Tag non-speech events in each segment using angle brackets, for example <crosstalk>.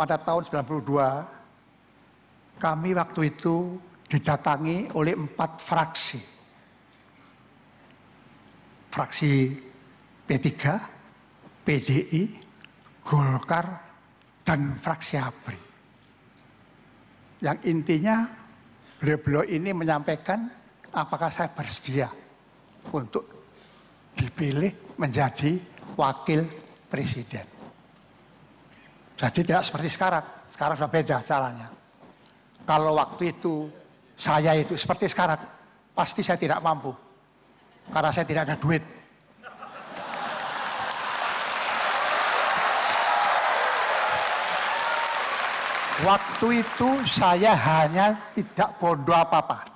pada tahun 92 kami waktu itu didatangi oleh empat fraksi. Fraksi P3, PDI, Golkar, dan fraksi APRI. Yang intinya beliau-beliau ini menyampaikan apakah saya bersedia untuk dipilih menjadi wakil presiden. Jadi tidak seperti sekarang. Sekarang sudah beda caranya. Kalau waktu itu saya itu seperti sekarang, pasti saya tidak mampu. Karena saya tidak ada duit. Waktu itu saya hanya tidak bodoh apa-apa.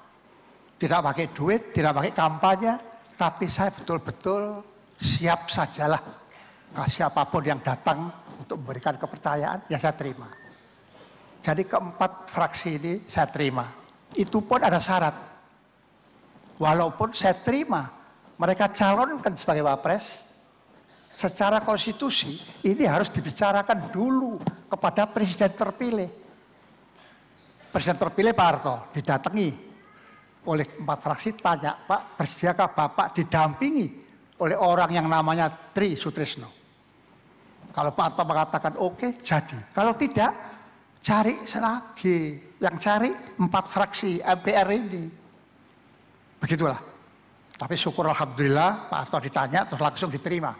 Tidak pakai duit, tidak pakai kampanye, tapi saya betul-betul siap sajalah. Kasih apapun yang datang, untuk memberikan kepercayaan yang saya terima. Jadi keempat fraksi ini saya terima. Itu pun ada syarat. Walaupun saya terima, mereka calonkan sebagai wapres, secara konstitusi ini harus dibicarakan dulu kepada presiden terpilih. Presiden terpilih Pak Harto didatangi oleh empat fraksi tanya, Pak, bersediakah Bapak didampingi oleh orang yang namanya Tri Sutrisno? Kalau Pak Harto mengatakan oke, okay, jadi. Kalau tidak, cari lagi. Yang cari empat fraksi MPR ini. Begitulah. Tapi syukur Alhamdulillah Pak Harto ditanya terus langsung diterima.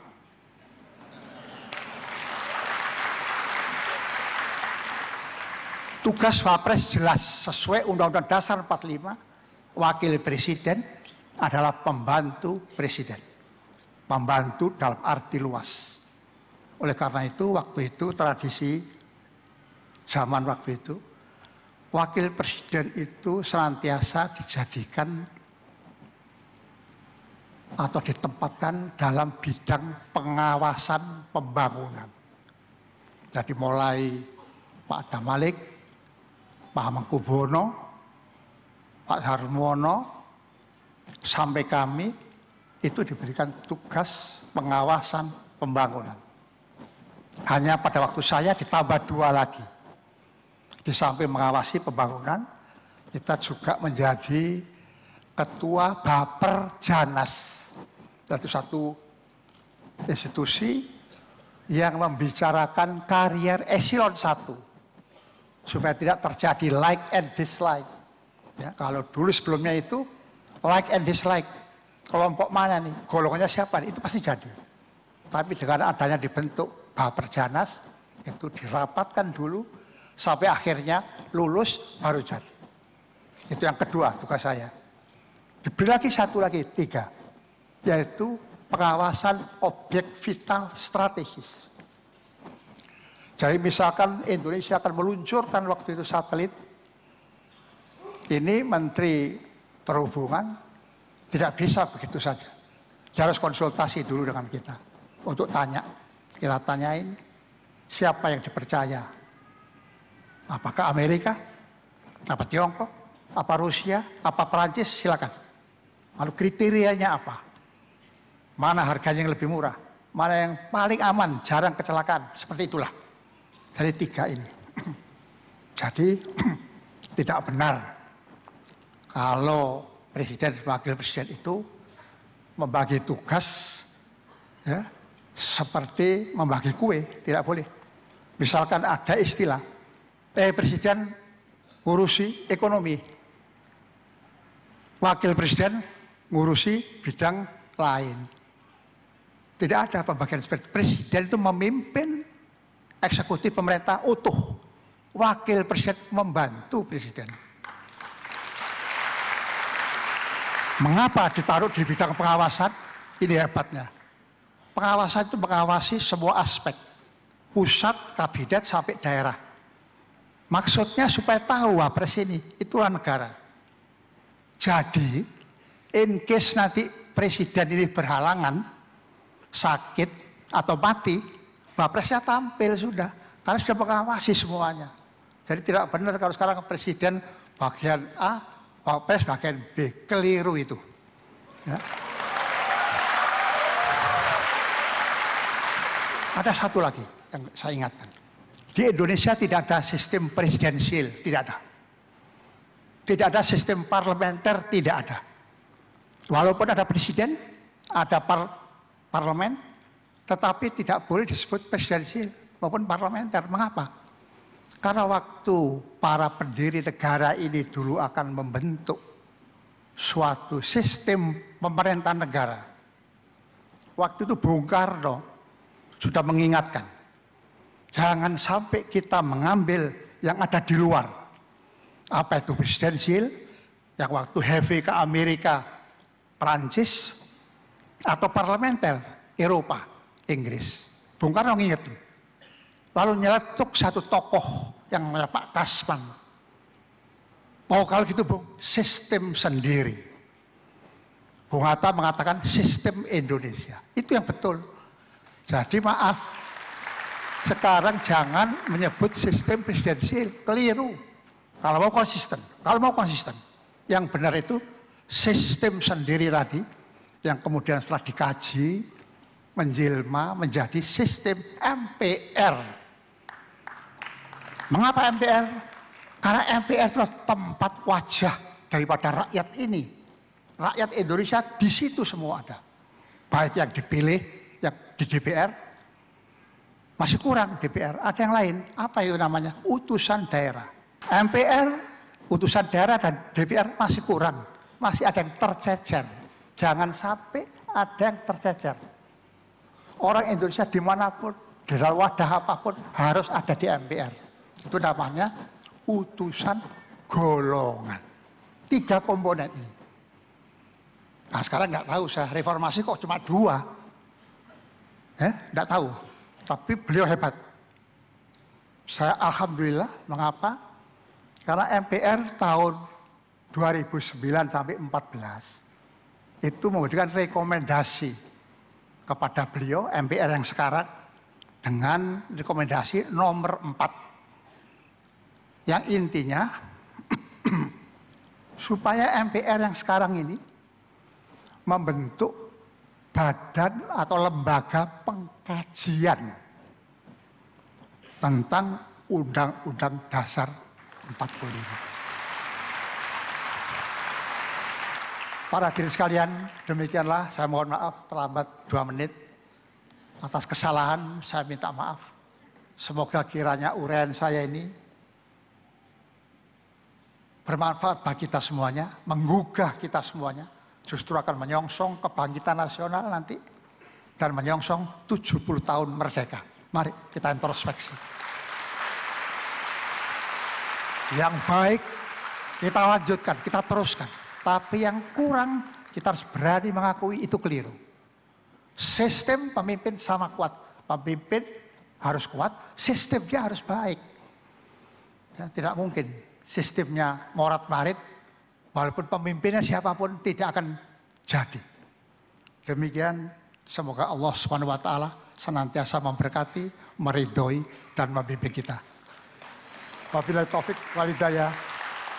Tugas Wapres jelas sesuai Undang-Undang Dasar 45, Wakil Presiden adalah pembantu Presiden. Pembantu dalam arti luas oleh karena itu waktu itu tradisi zaman waktu itu wakil presiden itu senantiasa dijadikan atau ditempatkan dalam bidang pengawasan pembangunan. Jadi mulai Pak Damalik, Pak Mangkubono, Pak Harmono, sampai kami itu diberikan tugas pengawasan pembangunan. Hanya pada waktu saya ditambah dua lagi. Di samping mengawasi pembangunan, kita juga menjadi ketua Baper Janas. Itu satu institusi yang membicarakan karier eselon 1 supaya tidak terjadi like and dislike. Ya, kalau dulu sebelumnya itu like and dislike. Kelompok mana nih? Golongannya siapa nih? Itu pasti jadi. Tapi dengan adanya dibentuk Baperjanas itu dirapatkan dulu sampai akhirnya lulus baru jadi. Itu yang kedua tugas saya. Diberi lagi satu lagi, tiga. Yaitu pengawasan objek vital strategis. Jadi misalkan Indonesia akan meluncurkan waktu itu satelit. Ini Menteri Perhubungan tidak bisa begitu saja. Dia harus konsultasi dulu dengan kita untuk tanya kita ya, tanyain siapa yang dipercaya. Apakah Amerika? Apa Tiongkok? Apa Rusia? Apa Perancis? Silakan. Lalu kriterianya apa? Mana harganya yang lebih murah? Mana yang paling aman, jarang kecelakaan? Seperti itulah. Dari tiga ini. <clears throat> Jadi <clears throat> tidak benar kalau presiden wakil presiden itu membagi tugas ya, seperti membagi kue, tidak boleh. Misalkan ada istilah, eh presiden ngurusi ekonomi, wakil presiden ngurusi bidang lain. Tidak ada pembagian seperti presiden itu memimpin eksekutif pemerintah utuh. Wakil presiden membantu presiden. Mengapa ditaruh di bidang pengawasan? Ini hebatnya. Pengawasan itu mengawasi semua aspek. Pusat, kabinet, sampai daerah. Maksudnya supaya tahu wapres ini, itulah negara. Jadi, in case nanti presiden ini berhalangan, sakit, atau mati, wapresnya tampil sudah. Karena sudah mengawasi semuanya. Jadi tidak benar kalau sekarang presiden bagian A, wapres bagian B. Keliru itu. Ya. Ada satu lagi yang saya ingatkan. Di Indonesia tidak ada sistem presidensil, tidak ada. Tidak ada sistem parlementer, tidak ada. Walaupun ada presiden, ada par parlemen, tetapi tidak boleh disebut presidensil maupun parlementer. Mengapa? Karena waktu para pendiri negara ini dulu akan membentuk suatu sistem pemerintahan negara. Waktu itu Bung Karno sudah mengingatkan. Jangan sampai kita mengambil yang ada di luar. Apa itu presidensial? yang waktu heavy ke Amerika, Prancis, atau parlementer Eropa, Inggris. Bung Karno ingat Lalu nyeletuk satu tokoh yang namanya Pak Kasman. Mau oh, kalau gitu Bung, sistem sendiri. Bung Hatta mengatakan sistem Indonesia. Itu yang betul. Jadi maaf, sekarang jangan menyebut sistem presidensil keliru. Kalau mau konsisten, kalau mau konsisten, yang benar itu sistem sendiri tadi yang kemudian setelah dikaji menjelma menjadi sistem MPR. Mengapa MPR? Karena MPR adalah tempat wajah daripada rakyat ini. Rakyat Indonesia di situ semua ada. Baik yang dipilih yang di DPR masih kurang DPR. Ada yang lain, apa itu namanya? Utusan daerah. MPR, utusan daerah dan DPR masih kurang. Masih ada yang tercecer. Jangan sampai ada yang tercecer. Orang Indonesia dimanapun, di dalam wadah apapun harus ada di MPR. Itu namanya utusan golongan. Tiga komponen ini. Nah sekarang nggak tahu saya reformasi kok cuma dua. Eh, tidak tahu. Tapi beliau hebat. Saya alhamdulillah, mengapa? Karena MPR tahun 2009 sampai 14 itu memberikan rekomendasi kepada beliau MPR yang sekarang dengan rekomendasi nomor 4 yang intinya <clears throat> supaya MPR yang sekarang ini membentuk badan atau lembaga pengkajian tentang Undang-Undang Dasar 45. Para diri sekalian, demikianlah saya mohon maaf terlambat dua menit. Atas kesalahan saya minta maaf. Semoga kiranya uraian saya ini bermanfaat bagi kita semuanya, menggugah kita semuanya, justru akan menyongsong kebangkitan nasional nanti dan menyongsong 70 tahun merdeka. Mari kita introspeksi. Yang baik kita lanjutkan, kita teruskan. Tapi yang kurang kita harus berani mengakui itu keliru. Sistem pemimpin sama kuat. Pemimpin harus kuat, sistemnya harus baik. Ya, tidak mungkin sistemnya morat-marit, Walaupun pemimpinnya siapapun tidak akan jadi. Demikian semoga Allah Subhanahu wa taala senantiasa memberkati, meridhoi dan membimbing kita. Wabillahi taufik walidaya.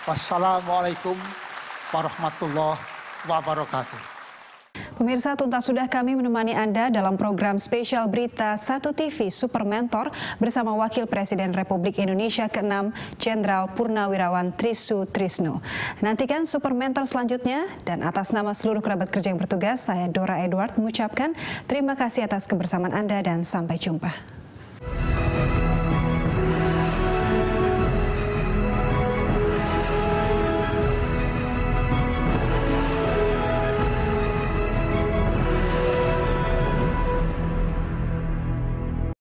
Wassalamualaikum warahmatullahi wabarakatuh. Pemirsa, tuntas sudah kami menemani Anda dalam program spesial berita Satu TV Super Mentor bersama Wakil Presiden Republik Indonesia ke-6, Jenderal Purnawirawan Trisu Trisno. Nantikan Super Mentor selanjutnya dan atas nama seluruh kerabat kerja yang bertugas, saya Dora Edward mengucapkan terima kasih atas kebersamaan Anda dan sampai jumpa.